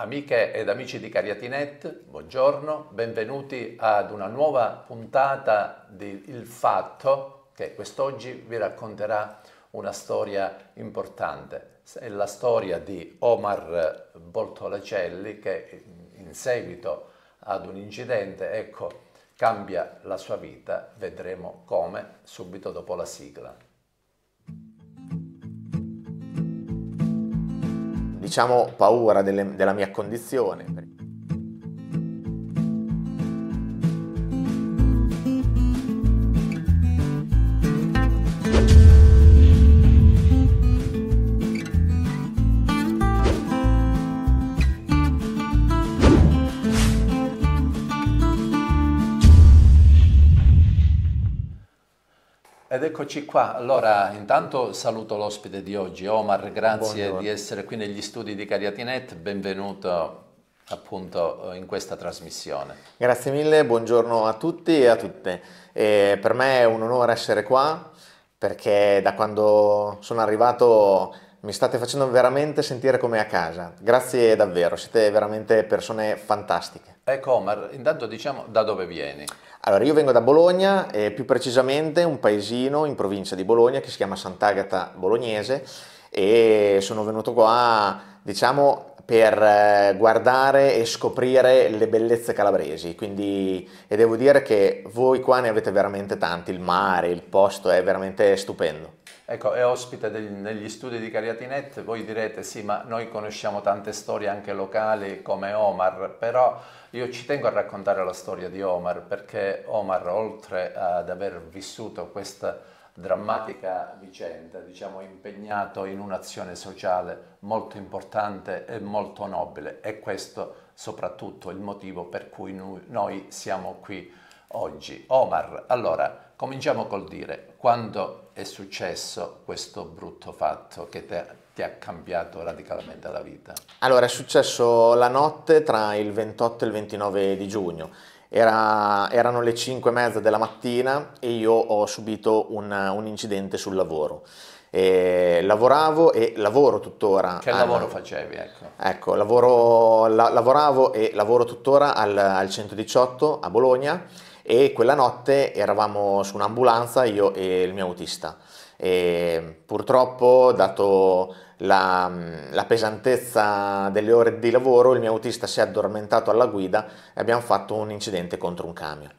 Amiche ed amici di Cariatinet, buongiorno, benvenuti ad una nuova puntata di Il Fatto, che quest'oggi vi racconterà una storia importante. È la storia di Omar Bortolacelli che in seguito ad un incidente, ecco, cambia la sua vita, vedremo come subito dopo la sigla. diciamo, paura delle, della mia condizione. Ed eccoci qua. Allora, intanto saluto l'ospite di oggi, Omar, grazie Buongiorno. di essere qui negli studi di Cariatinet, benvenuto appunto in questa trasmissione. Grazie mille, buongiorno a tutti e a tutte. E per me è un onore essere qua perché da quando sono arrivato mi state facendo veramente sentire come a casa. Grazie davvero, siete veramente persone fantastiche. Ecco Omar, intanto diciamo da dove vieni. Allora, io vengo da Bologna, e più precisamente un paesino in provincia di Bologna che si chiama Sant'Agata Bolognese e sono venuto qua, diciamo, per eh, guardare e scoprire le bellezze calabresi, quindi e devo dire che voi qua ne avete veramente tanti, il mare, il posto è veramente stupendo. Ecco, è ospite degli, negli studi di Cariatinet, voi direte sì, ma noi conosciamo tante storie anche locali come Omar, però io ci tengo a raccontare la storia di Omar perché Omar, oltre ad aver vissuto questa drammatica vicenda, diciamo impegnato in un'azione sociale molto importante e molto nobile e questo soprattutto il motivo per cui noi siamo qui oggi. Omar, allora, cominciamo col dire, quando è successo questo brutto fatto che te, ti ha cambiato radicalmente la vita? Allora, è successo la notte tra il 28 e il 29 di giugno. Era, erano le 5 e mezza della mattina e io ho subito un, un incidente sul lavoro. E lavoravo e lavoro tuttora. Che al, lavoro facevi? Ecco, ecco lavoro, la, lavoravo e lavoro tuttora al, al 118 a Bologna e quella notte eravamo su un'ambulanza io e il mio autista. E purtroppo, dato la, la, pesantezza delle ore di lavoro, il mio autista si è addormentato alla guida e abbiamo fatto un incidente contro un camion.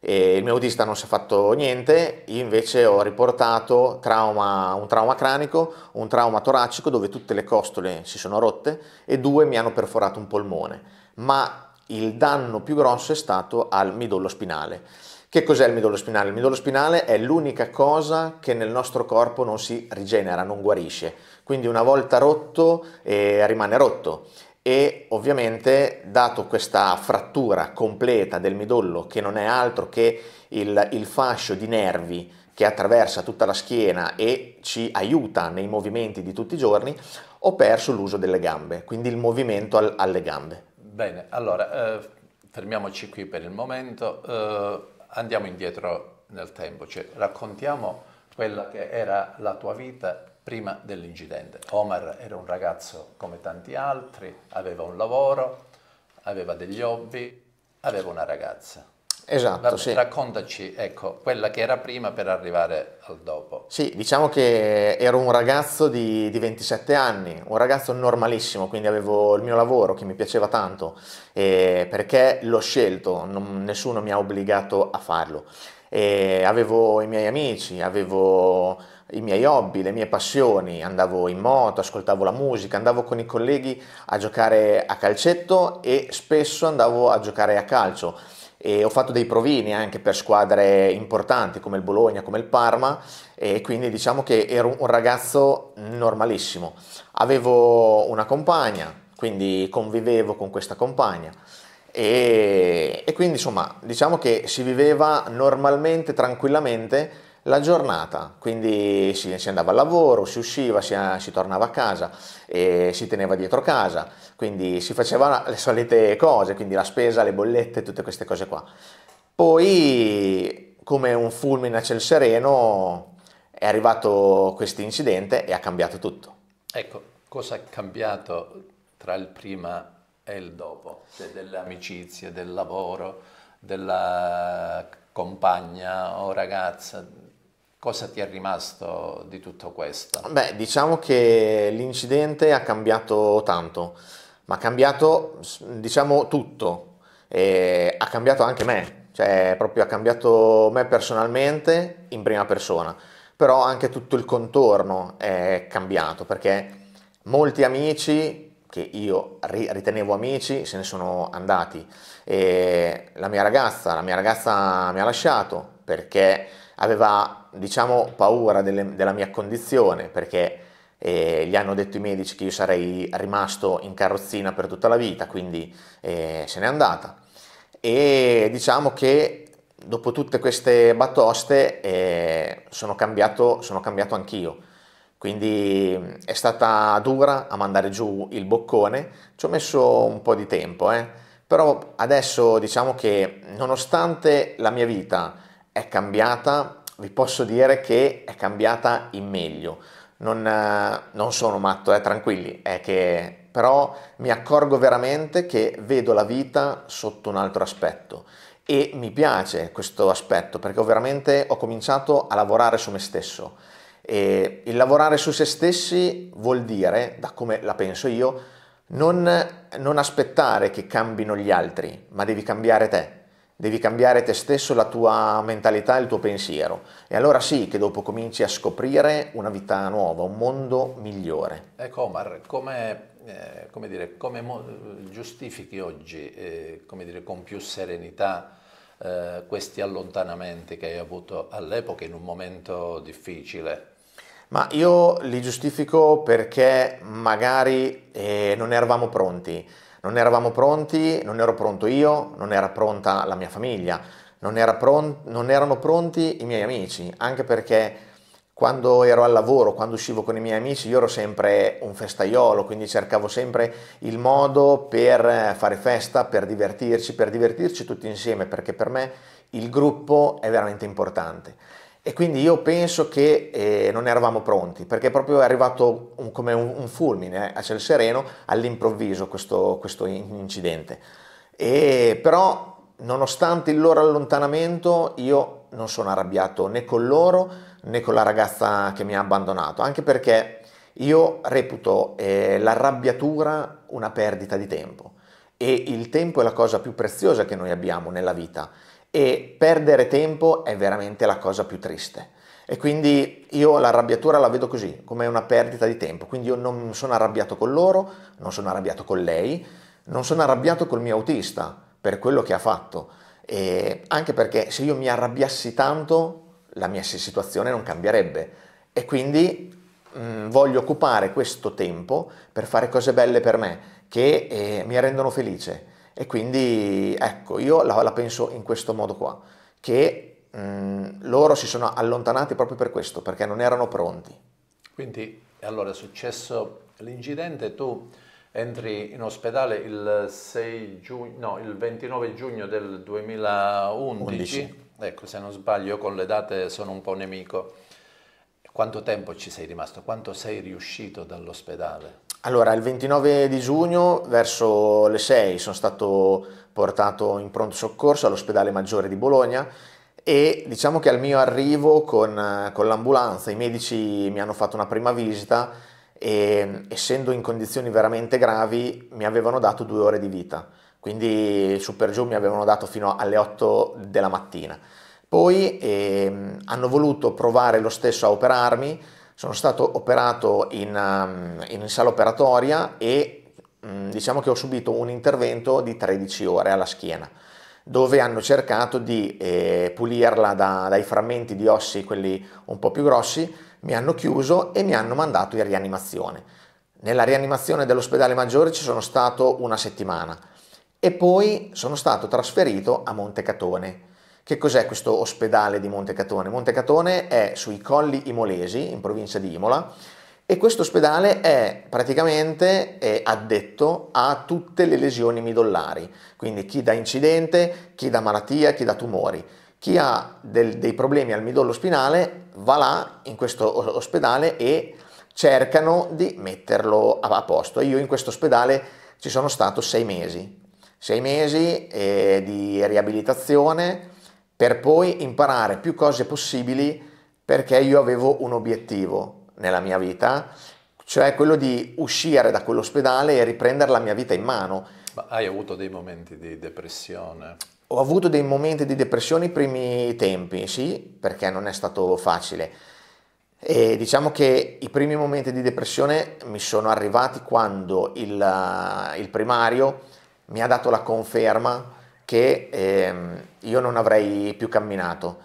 E il mio autista non si è fatto niente, io invece ho riportato trauma, un trauma cranico, un trauma toracico dove tutte le costole si sono rotte e due mi hanno perforato un polmone. Ma il danno più grosso è stato al midollo spinale. Che cos'è il midollo spinale? Il midollo spinale è l'unica cosa che nel nostro corpo non si rigenera, non guarisce, quindi una volta rotto eh, rimane rotto e ovviamente dato questa frattura completa del midollo che non è altro che il, il, fascio di nervi che attraversa tutta la schiena e ci aiuta nei movimenti di tutti i giorni, ho perso l'uso delle gambe, quindi il movimento al, alle gambe. Bene, allora eh, fermiamoci qui per il momento, eh, andiamo indietro nel tempo, cioè raccontiamo quella che era la tua vita prima dell'incidente. Omar era un ragazzo come tanti altri, aveva un lavoro, aveva degli hobby, aveva una ragazza. Esatto, La, sì. Raccontaci, ecco, quella che era prima per arrivare al dopo. Sì, diciamo che ero un ragazzo di, di 27 anni, un ragazzo normalissimo, quindi avevo il mio lavoro che mi piaceva tanto, eh, perché l'ho scelto, non, nessuno mi ha obbligato a farlo. Eh, avevo i miei amici, avevo i miei hobby, le mie passioni, andavo in moto, ascoltavo la musica, andavo con i colleghi a giocare a calcetto e spesso andavo a giocare a calcio e ho fatto dei provini anche per squadre importanti come il Bologna, come il Parma e quindi diciamo che ero un ragazzo normalissimo. Avevo una compagna, quindi convivevo con questa compagna. E, e quindi insomma diciamo che si viveva normalmente, tranquillamente, la giornata, quindi si, si, andava al lavoro, si usciva, si, si tornava a casa, e si teneva dietro casa, quindi si faceva le solite cose, quindi la spesa, le bollette, tutte queste cose qua. Poi, come un fulmine a ciel sereno, è arrivato questo incidente e ha cambiato tutto. Ecco, cosa è cambiato tra il prima e il dopo, cioè delle amicizie, del lavoro, della compagna o ragazza, Cosa ti è rimasto di tutto questo? Beh, diciamo che l'incidente ha cambiato tanto, ma ha cambiato, diciamo, tutto. E ha cambiato anche me, cioè proprio ha cambiato me personalmente in prima persona, però anche tutto il contorno è cambiato perché molti amici che io ritenevo amici se ne sono andati e la mia ragazza, la mia ragazza mi ha lasciato perché aveva diciamo, paura delle, della mia condizione perché eh, gli hanno detto i medici che io sarei rimasto in carrozzina per tutta la vita, quindi eh, se n'è andata. E diciamo che dopo tutte queste batoste eh, sono, cambiato, sono cambiato anch'io. Quindi è stata dura a mandare giù il boccone, ci ho messo un po' di tempo, eh. però adesso diciamo che nonostante la mia vita è cambiata, vi posso dire che è cambiata in meglio. Non, eh, non sono matto, eh, tranquilli, è che però mi accorgo veramente che vedo la vita sotto un altro aspetto e mi piace questo aspetto perché ho veramente ho cominciato a lavorare su me stesso e il lavorare su se stessi vuol dire, da come la penso io, non, non aspettare che cambino gli altri, ma devi cambiare te devi cambiare te stesso, la tua mentalità, il tuo pensiero. E allora sì che dopo cominci a scoprire una vita nuova, un mondo migliore. Ecco eh, Omar, come, eh, come, dire, come mo- giustifichi oggi eh, come dire, con più serenità eh, questi allontanamenti che hai avuto all'epoca in un momento difficile? Ma io li giustifico perché magari eh, non eravamo pronti non eravamo pronti, non ero pronto io, non era pronta la mia famiglia, non, era pron- non erano pronti i miei amici, anche perché quando ero al lavoro, quando uscivo con i miei amici, io ero sempre un festaiolo, quindi cercavo sempre il modo per fare festa, per divertirci, per divertirci tutti insieme, perché per me il gruppo è veramente importante. E quindi io penso che eh, non eravamo pronti, perché è proprio arrivato un, come un, un fulmine eh, a ciel sereno all'improvviso questo, questo incidente. E, però, nonostante il loro allontanamento, io non sono arrabbiato né con loro né con la ragazza che mi ha abbandonato, anche perché io reputo eh, l'arrabbiatura una perdita di tempo e il tempo è la cosa più preziosa che noi abbiamo nella vita e perdere tempo è veramente la cosa più triste. E quindi io l'arrabbiatura la vedo così, come una perdita di tempo. Quindi io non sono arrabbiato con loro, non sono arrabbiato con lei, non sono arrabbiato col mio autista per quello che ha fatto. E anche perché se io mi arrabbiassi tanto la mia situazione non cambierebbe. E quindi mh, mm, voglio occupare questo tempo per fare cose belle per me, che eh, mi rendono felice e quindi ecco, io la, la penso in questo modo qua, che mh, loro si sono allontanati proprio per questo, perché non erano pronti. Quindi allora è successo l'incidente, tu entri in ospedale il, giugno, no, il 29 giugno del 2011, 11. ecco se non sbaglio con le date sono un po' nemico. Quanto tempo ci sei rimasto? Quanto sei riuscito dall'ospedale? Allora, il 29 di giugno verso le 6 sono stato portato in pronto soccorso all'ospedale maggiore di Bologna e diciamo che al mio arrivo con, con l'ambulanza i medici mi hanno fatto una prima visita e essendo in condizioni veramente gravi mi avevano dato due ore di vita, quindi su per giù mi avevano dato fino alle 8 della mattina. Poi eh, hanno voluto provare lo stesso a operarmi sono stato operato in, um, in sala operatoria e mm, diciamo che ho subito un intervento di 13 ore alla schiena dove hanno cercato di eh, pulirla da, dai frammenti di ossi, quelli un po' più grossi, mi hanno chiuso e mi hanno mandato in rianimazione. Nella rianimazione dell'ospedale maggiore ci sono stato una settimana e poi sono stato trasferito a Montecatone che cos'è questo ospedale di Montecatone? Montecatone è sui colli imolesi, in provincia di Imola, e questo ospedale è praticamente è addetto a tutte le lesioni midollari, quindi chi da incidente, chi da malattia, chi da tumori. Chi ha del, dei problemi al midollo spinale va là in questo ospedale e cercano di metterlo a posto. Io in questo ospedale ci sono stato sei mesi, sei mesi eh, di riabilitazione, per poi imparare più cose possibili perché io avevo un obiettivo nella mia vita, cioè quello di uscire da quell'ospedale e riprendere la mia vita in mano. Ma hai avuto dei momenti di depressione? Ho avuto dei momenti di depressione i primi tempi, sì, perché non è stato facile. E diciamo che i primi momenti di depressione mi sono arrivati quando il, il primario mi ha dato la conferma che ehm, io non avrei più camminato.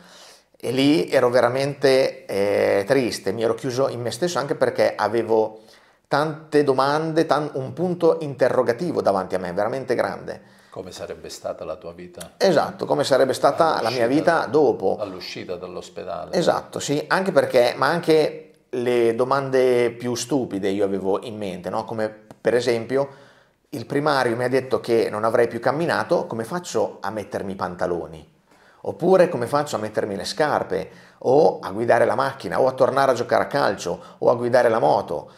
E lì ero veramente eh, triste, mi ero chiuso in me stesso anche perché avevo tante domande, tan- un punto interrogativo davanti a me, veramente grande. Come sarebbe stata la tua vita? Esatto, come sarebbe stata la mia vita dopo. All'uscita dall'ospedale. Esatto, sì, anche perché, ma anche le domande più stupide io avevo in mente, no? come per esempio il primario mi ha detto che non avrei più camminato, come faccio a mettermi i pantaloni? Oppure come faccio a mettermi le scarpe? O a guidare la macchina? O a tornare a giocare a calcio? O a guidare la moto?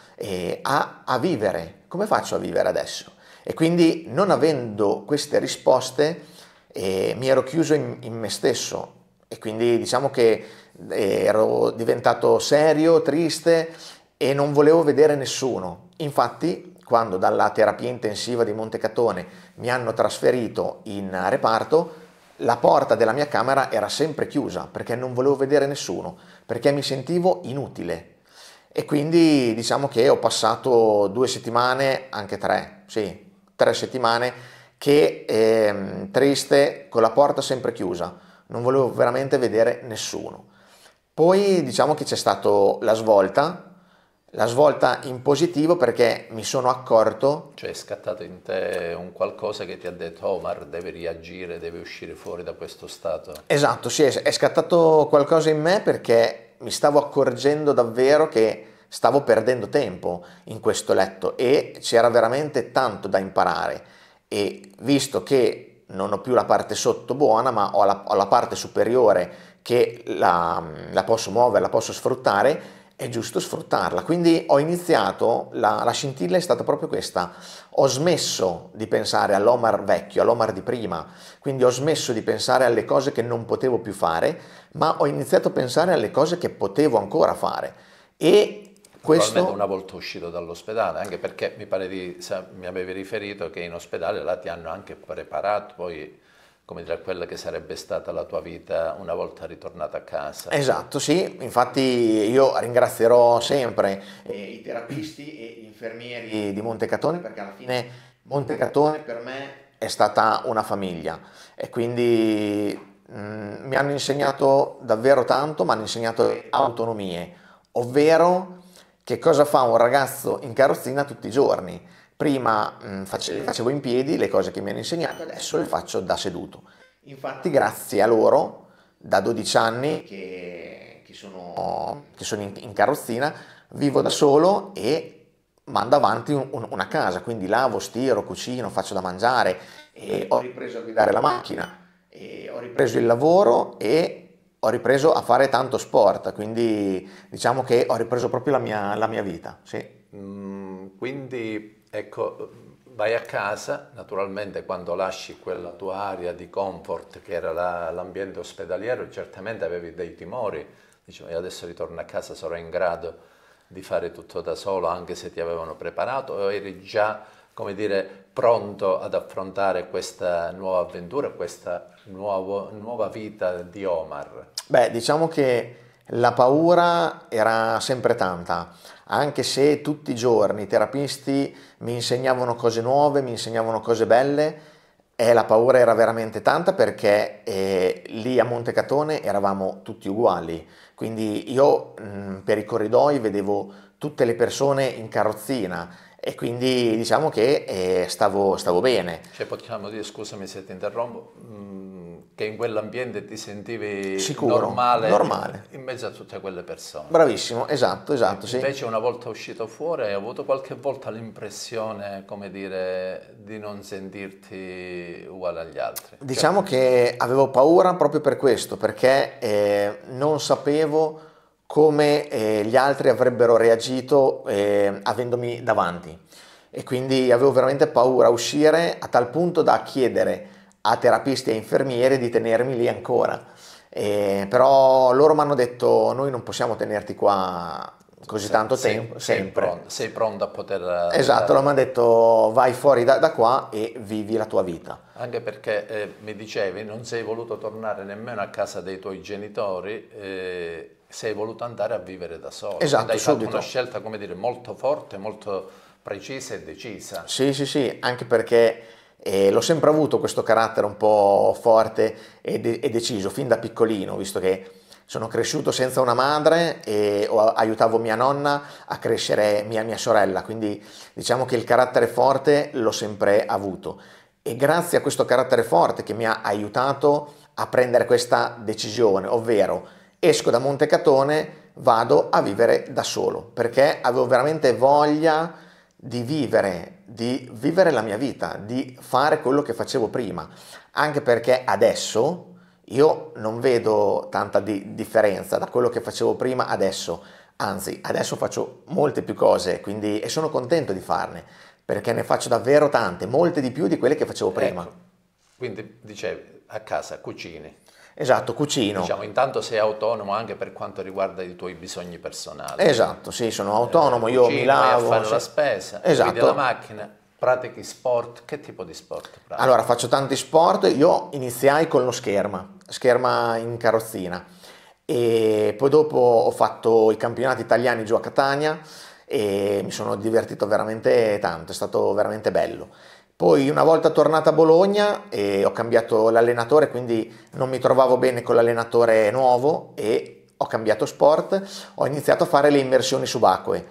A, a vivere? Come faccio a vivere adesso? E quindi non avendo queste risposte eh, mi ero chiuso in, in, me stesso e quindi diciamo che eh, ero diventato serio, triste e non volevo vedere nessuno. Infatti quando dalla terapia intensiva di Montecatone mi hanno trasferito in reparto, la porta della mia camera era sempre chiusa perché non volevo vedere nessuno, perché mi sentivo inutile. E quindi diciamo che ho passato due settimane, anche tre, sì, tre settimane, che ehm, triste, con la porta sempre chiusa, non volevo veramente vedere nessuno. Poi diciamo che c'è stata la svolta la svolta in positivo perché mi sono accorto. Cioè è scattato in te un qualcosa che ti ha detto oh, Omar deve reagire, deve uscire fuori da questo stato. Esatto, sì, è scattato qualcosa in me perché mi stavo accorgendo davvero che stavo perdendo tempo in questo letto e c'era veramente tanto da imparare e visto che non ho più la parte sotto buona ma ho la, ho la parte superiore che la, la posso muovere, la posso sfruttare, è giusto sfruttarla. Quindi ho iniziato, la, la, scintilla è stata proprio questa, ho smesso di pensare all'Omar vecchio, all'Omar di prima, quindi ho smesso di pensare alle cose che non potevo più fare, ma ho iniziato a pensare alle cose che potevo ancora fare. E questo... una volta uscito dall'ospedale, anche perché mi pare di, mi avevi riferito che in ospedale là ti hanno anche preparato poi come dire, quella che sarebbe stata la tua vita una volta ritornata a casa. Esatto, sì, infatti io ringrazierò sempre eh, i terapisti e gli infermieri di Montecatone perché alla fine Montecatone per me è stata una famiglia e quindi mh, mm, mi hanno insegnato davvero tanto, mi hanno insegnato autonomie, ovvero che cosa fa un ragazzo in carrozzina tutti i giorni. Prima mh, mm, facevo, facevo in piedi le cose che mi hanno insegnato, adesso le faccio da seduto. Infatti grazie a loro, da 12 anni che, che sono, che sono in, in, carrozzina, vivo da solo e mando avanti un, una casa, quindi lavo, stiro, cucino, faccio da mangiare, e ho ripreso a guidare la macchina, e ho ripreso il lavoro e ho ripreso a fare tanto sport, quindi diciamo che ho ripreso proprio la mia, la mia vita. Sì. Mm, quindi ecco, vai a casa, naturalmente quando lasci quella tua area di comfort che era la, l'ambiente ospedaliero, certamente avevi dei timori, dicevi adesso ritorno a casa, sarò in grado di fare tutto da solo anche se ti avevano preparato o eri già, come dire, pronto ad affrontare questa nuova avventura, questa nuovo, nuova vita di Omar? Beh, diciamo che la paura era sempre tanta, anche se tutti i giorni i terapisti mi insegnavano cose nuove, mi insegnavano cose belle, e la paura era veramente tanta perché eh, lì a Montecatone eravamo tutti uguali, quindi io mh, mm, per i corridoi vedevo tutte le persone in carrozzina e quindi diciamo che eh, stavo, stavo, bene. Cioè possiamo dire, scusami se ti interrompo, mm, che in quell'ambiente ti sentivi Sicuro, normale, normale, in mezzo a tutte quelle persone. Bravissimo, esatto, esatto. Sì. Invece una volta uscito fuori hai avuto qualche volta l'impressione, come dire, di non sentirti uguale agli altri. Diciamo cioè, che avevo paura proprio per questo, perché eh, non sapevo come eh, gli altri avrebbero reagito eh, avendomi davanti. E quindi avevo veramente paura a uscire a tal punto da chiedere a terapisti e infermieri di tenermi lì ancora. Eh, però loro mi hanno detto noi non possiamo tenerti qua così tanto tempo, sei, sempre. Sei pronto, sei pronto a poter... Eh, esatto, loro mi hanno detto vai fuori da, da, qua e vivi la tua vita. Anche perché eh, mi dicevi non sei voluto tornare nemmeno a casa dei tuoi genitori eh, sei voluto andare a vivere da solo. Esatto, hai subito. fatto una scelta, come dire, molto forte, molto precisa e decisa. Sì, sì, sì, anche perché eh, l'ho sempre avuto questo carattere un po' forte e, de- e, deciso, fin da piccolino, visto che sono cresciuto senza una madre e aiutavo mia nonna a crescere mia, mia sorella, quindi diciamo che il carattere forte l'ho sempre avuto. E grazie a questo carattere forte che mi ha aiutato a prendere questa decisione, ovvero esco da Montecatone, vado a vivere da solo, perché avevo veramente voglia di vivere, di vivere la mia vita, di fare quello che facevo prima, anche perché adesso io non vedo tanta di differenza da quello che facevo prima adesso, anzi adesso faccio molte più cose quindi, e sono contento di farne, perché ne faccio davvero tante, molte di più di quelle che facevo prima. Ecco. Quindi dicevi, a casa cucini. Esatto, cucino. Diciamo, intanto sei autonomo anche per quanto riguarda i tuoi bisogni personali. Esatto, sì, sono eh, autonomo, eh, io mi lavo. Vai fare sì. la spesa, esatto. la macchina, pratichi sport, che tipo di sport? Pratico? Allora, faccio tanti sport, io iniziai con lo scherma, scherma in carrozzina e poi dopo ho fatto i campionati italiani giù a Catania e mi sono divertito veramente tanto, è stato veramente bello. Poi una volta tornata a Bologna e eh, ho cambiato l'allenatore, quindi non mi trovavo bene con l'allenatore nuovo e ho cambiato sport, ho iniziato a fare le immersioni subacquee.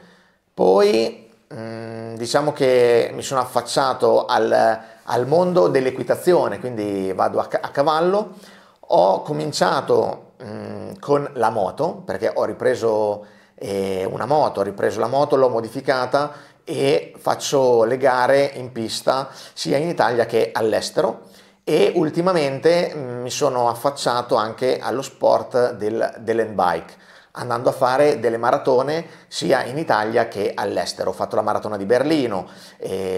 Poi mm, diciamo che mi sono affacciato al, al mondo dell'equitazione, quindi vado a, a cavallo, ho cominciato mh, mm, con la moto, perché ho ripreso eh, una moto, ho ripreso la moto, l'ho modificata e faccio le gare in pista sia in Italia che all'estero e ultimamente mm, mi sono affacciato anche allo sport del, bike andando a fare delle maratone sia in Italia che all'estero. Ho fatto la maratona di Berlino,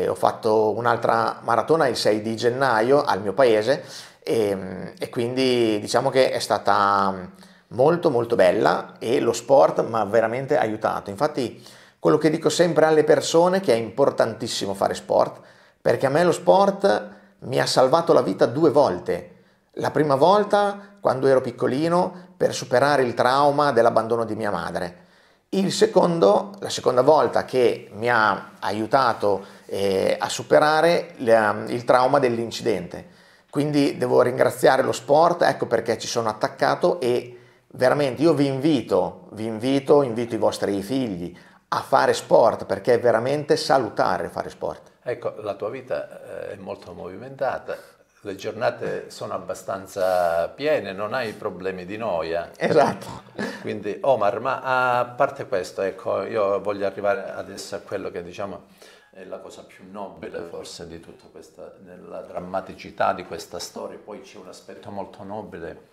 ho fatto un'altra maratona il 6 di gennaio al mio paese e, e quindi diciamo che è stata molto molto bella e lo sport mi ha veramente aiutato. Infatti quello che dico sempre alle persone è che è importantissimo fare sport, perché a me lo sport mi ha salvato la vita due volte. La prima volta quando ero piccolino per superare il trauma dell'abbandono di mia madre. Il secondo, la seconda volta che mi ha aiutato eh, a superare le, il trauma dell'incidente. Quindi devo ringraziare lo sport, ecco perché ci sono attaccato e veramente io vi invito, vi invito, invito i vostri figli a fare sport perché è veramente salutare fare sport. Ecco, la tua vita eh, è molto movimentata, le giornate sono abbastanza piene, non hai problemi di noia. Esatto. Quindi Omar, ma a parte questo, ecco, io voglio arrivare adesso a quello che diciamo è la cosa più nobile forse di tutta questa, della drammaticità di questa storia, poi c'è un aspetto molto nobile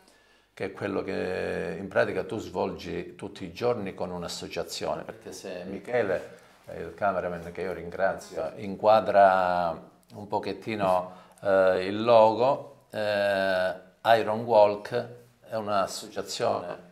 che è quello che in pratica tu svolgi tutti i giorni con un'associazione, perché se Michele, eh, il cameraman che io ringrazio, inquadra un pochettino eh, il logo, eh, Iron Walk è un'associazione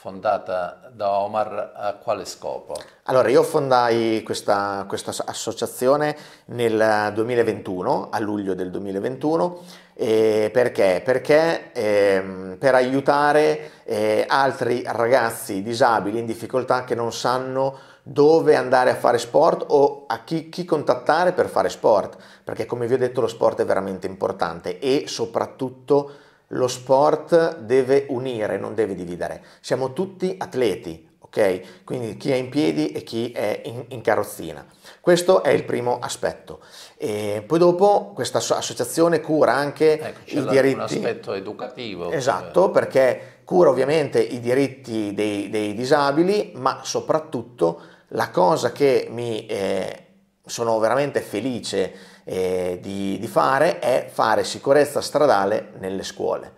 fondata da Omar a quale scopo? Allora io fondai questa, questa associazione nel 2021, a luglio del 2021, eh, perché? Perché eh, per aiutare eh, altri ragazzi disabili in difficoltà che non sanno dove andare a fare sport o a chi, chi, contattare per fare sport, perché come vi ho detto lo sport è veramente importante e soprattutto lo sport deve unire, non deve dividere. Siamo tutti atleti, ok? Quindi chi è in piedi e chi è in, in carrozzina. Questo è il primo aspetto. E poi dopo questa associazione cura anche ecco, i diritti... Un aspetto educativo. Cioè esatto, cioè. perché cura ovviamente i diritti dei, dei, disabili, ma soprattutto la cosa che mi eh, sono veramente felice eh, di, di, fare è fare sicurezza stradale nelle scuole.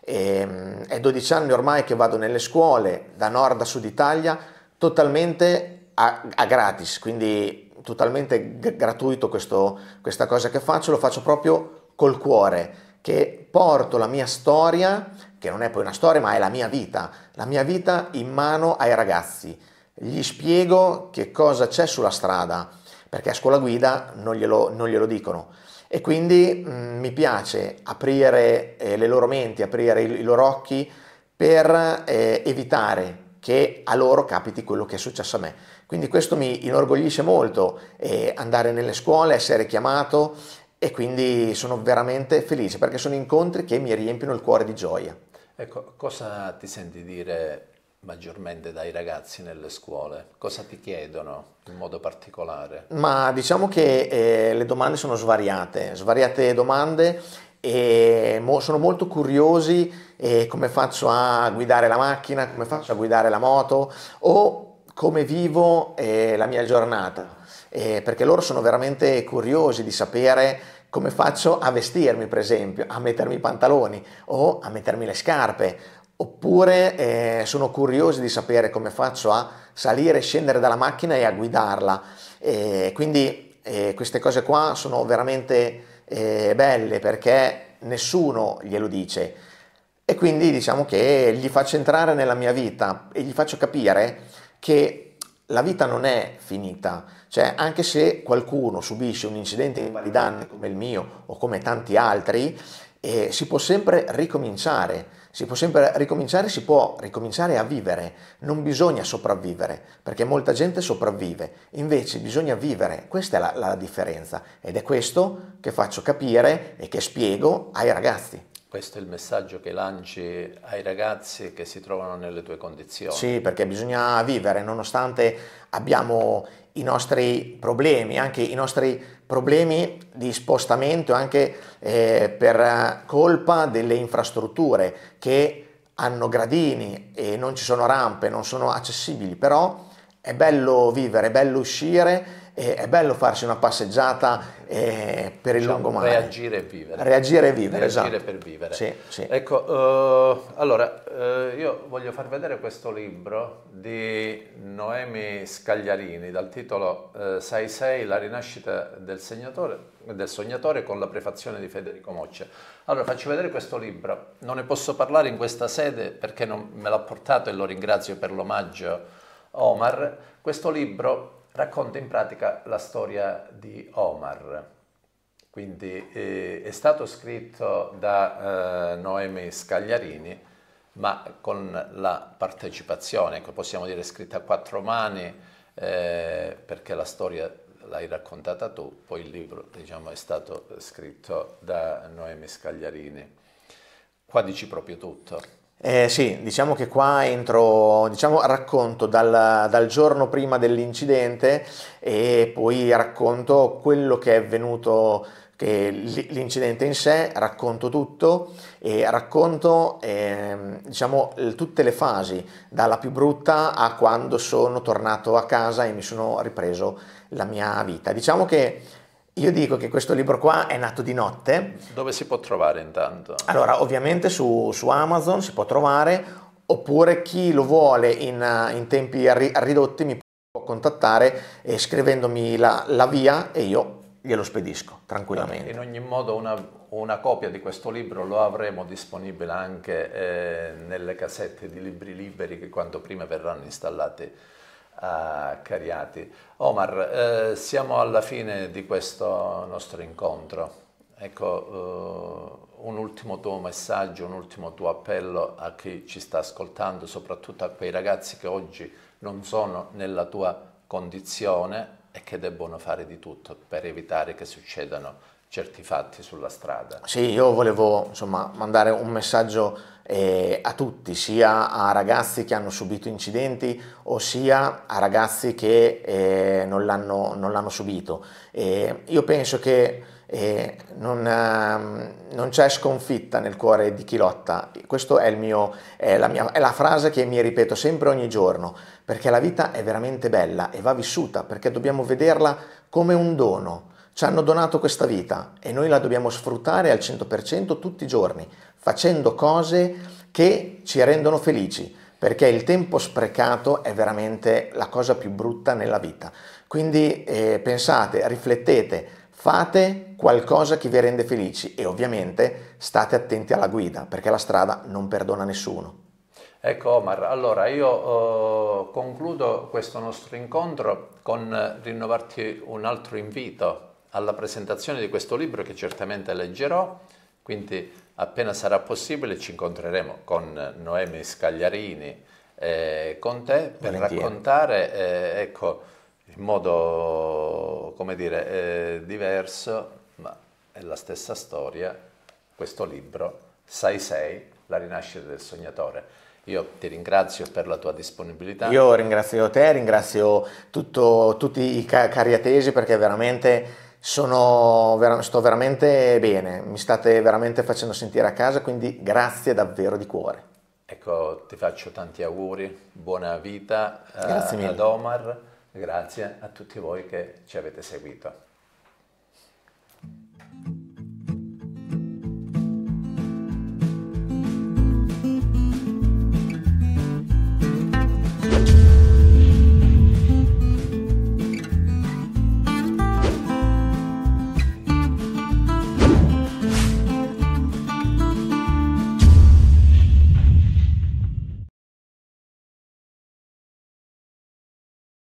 E, ehm, è 12 anni ormai che vado nelle scuole da nord a sud Italia totalmente a, a gratis, quindi totalmente g- gratuito questo, questa cosa che faccio, lo faccio proprio col cuore, che porto la mia storia, che non è poi una storia ma è la mia vita, la mia vita in mano ai ragazzi. Gli spiego che cosa c'è sulla strada, perché a scuola guida non glielo, non glielo dicono. E quindi mh, mm, mi piace aprire eh, le loro menti, aprire i, i loro occhi per eh, evitare che a loro capiti quello che è successo a me. Quindi questo mi inorgoglisce molto, eh, andare nelle scuole, essere chiamato e quindi sono veramente felice perché sono incontri che mi riempiono il cuore di gioia. Ecco, cosa ti senti dire maggiormente dai ragazzi nelle scuole? Cosa ti chiedono in modo particolare? Ma diciamo che eh, le domande sono svariate, svariate domande e mo- sono molto curiosi eh, come faccio a guidare la macchina, come faccio a guidare la moto o come vivo eh, la mia giornata, eh, perché loro sono veramente curiosi di sapere come faccio a vestirmi, per esempio, a mettermi i pantaloni o a mettermi le scarpe oppure eh, sono curiosi di sapere come faccio a salire e scendere dalla macchina e a guidarla. E quindi eh, queste cose qua sono veramente eh, belle perché nessuno glielo dice e quindi diciamo che gli faccio entrare nella mia vita e gli faccio capire che la vita non è finita, cioè anche se qualcuno subisce un incidente invalidante come il mio o come tanti altri, e si può sempre ricominciare, si può sempre ricominciare, si può ricominciare a vivere, non bisogna sopravvivere, perché molta gente sopravvive, invece bisogna vivere, questa è la, la differenza ed è questo che faccio capire e che spiego ai ragazzi. Questo è il messaggio che lanci ai ragazzi che si trovano nelle tue condizioni. Sì, perché bisogna vivere, nonostante abbiamo i nostri problemi, anche i nostri problemi di spostamento anche eh, per colpa delle infrastrutture che hanno gradini e non ci sono rampe, non sono accessibili, però è bello vivere, è bello uscire è bello farsi una passeggiata eh, per il diciamo, lungomare. Reagire e vivere. Reagire e vivere, Reagire esatto. per vivere. Sì, sì. Ecco, uh, allora, uh, io voglio far vedere questo libro di Noemi Scagliarini dal titolo uh, eh, 6-6, la rinascita del, del sognatore con la prefazione di Federico Moccia. Allora faccio vedere questo libro, non ne posso parlare in questa sede perché non me l'ha portato e lo ringrazio per l'omaggio Omar. Questo libro racconta in pratica la storia di Omar. Quindi eh, è stato scritto da eh, Noemi Scagliarini, ma con la partecipazione, ecco, possiamo dire scritta a quattro mani, eh, perché la storia l'hai raccontata tu, poi il libro diciamo, è stato scritto da Noemi Scagliarini. Qua dici proprio tutto. Eh, sì, diciamo che qua entro, diciamo, racconto dal, dal, giorno prima dell'incidente e poi racconto quello che è avvenuto, che l'incidente in sé, racconto tutto e racconto eh, diciamo, tutte le fasi, dalla più brutta a quando sono tornato a casa e mi sono ripreso la mia vita. Diciamo che io dico che questo libro qua è nato di notte. Dove si può trovare intanto? Allora, ovviamente su, su Amazon si può trovare, oppure chi lo vuole in, in tempi arri- ridotti mi può contattare eh, scrivendomi la, la, via e io glielo spedisco tranquillamente. In ogni modo una, una copia di questo libro lo avremo disponibile anche eh, nelle casette di libri liberi che quanto prima verranno installate a Cariati. Omar, eh, siamo alla fine di questo nostro incontro. Ecco, eh, un ultimo tuo messaggio, un ultimo tuo appello a chi ci sta ascoltando, soprattutto a quei ragazzi che oggi non sono nella tua condizione e che debbono fare di tutto per evitare che succedano certi fatti sulla strada. Sì, io volevo insomma mandare un messaggio eh, a tutti, sia a ragazzi che hanno subito incidenti o sia a ragazzi che eh, non, l'hanno, non, l'hanno, subito. Eh, io penso che eh, non, ehm, non, c'è sconfitta nel cuore di chi lotta, questa è, è, è la frase che mi ripeto sempre ogni giorno, perché la vita è veramente bella e va vissuta, perché dobbiamo vederla come un dono ci hanno donato questa vita e noi la dobbiamo sfruttare al 100% tutti i giorni, facendo cose che ci rendono felici, perché il tempo sprecato è veramente la cosa più brutta nella vita. Quindi eh, pensate, riflettete, fate qualcosa che vi rende felici e ovviamente state attenti alla guida, perché la strada non perdona nessuno. Ecco Omar, allora io eh, concludo questo nostro incontro con rinnovarti un altro invito alla presentazione di questo libro che certamente leggerò, quindi appena sarà possibile ci incontreremo con Noemi Scagliarini e eh, con te per Volentieri. raccontare eh, ecco, in modo come dire, eh, diverso, ma è la stessa storia, questo libro, Sai Sei, la rinascita del sognatore. Io ti ringrazio per la tua disponibilità. Io ringrazio te, ringrazio tutto, tutti i cariatesi perché veramente sono, sto veramente bene, mi state veramente facendo sentire a casa, quindi grazie davvero di cuore. Ecco, ti faccio tanti auguri, buona vita eh, grazie mille. ad Omar, grazie a tutti voi che ci avete seguito.